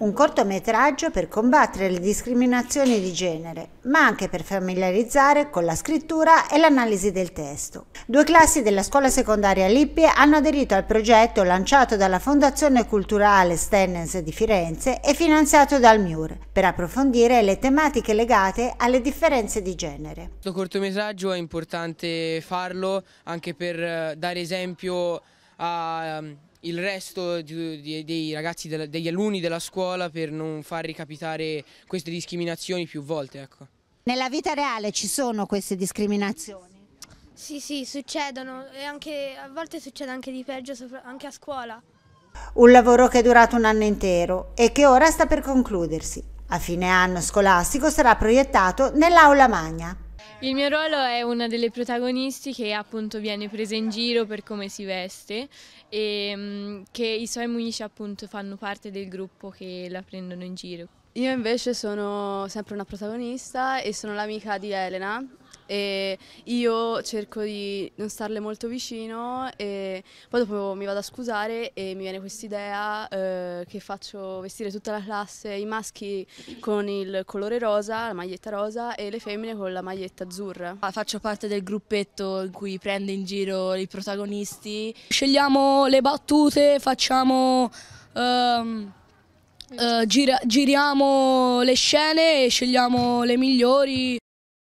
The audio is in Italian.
un cortometraggio per combattere le discriminazioni di genere, ma anche per familiarizzare con la scrittura e l'analisi del testo. Due classi della scuola secondaria Lippi hanno aderito al progetto lanciato dalla Fondazione Culturale Stennens di Firenze e finanziato dal MIUR per approfondire le tematiche legate alle differenze di genere. Questo cortometraggio è importante farlo anche per eh, dare esempio Ehm, il resto di, di, dei ragazzi, della, degli alunni della scuola per non far ricapitare queste discriminazioni più volte. Ecco. Nella vita reale ci sono queste discriminazioni? Sì, sì, succedono e anche, a volte succede anche di peggio, anche a scuola. Un lavoro che è durato un anno intero e che ora sta per concludersi. A fine anno scolastico sarà proiettato nell'aula magna. Il mio ruolo è una delle protagonisti che appunto viene presa in giro per come si veste e mm, che i suoi amici appunto fanno parte del gruppo che la prendono in giro. Io invece sono sempre una protagonista e sono l'amica di Elena e io cerco di non starle molto vicino e poi dopo mi vado a scusare e mi viene quest'idea eh, che faccio vestire tutta la classe, i maschi con il colore rosa, la maglietta rosa e le femmine con la maglietta azzurra. Ah, faccio parte del gruppetto in cui prende in giro i protagonisti. Scegliamo le battute, facciamo... Um, Uh, gira, giriamo le scene e scegliamo le migliori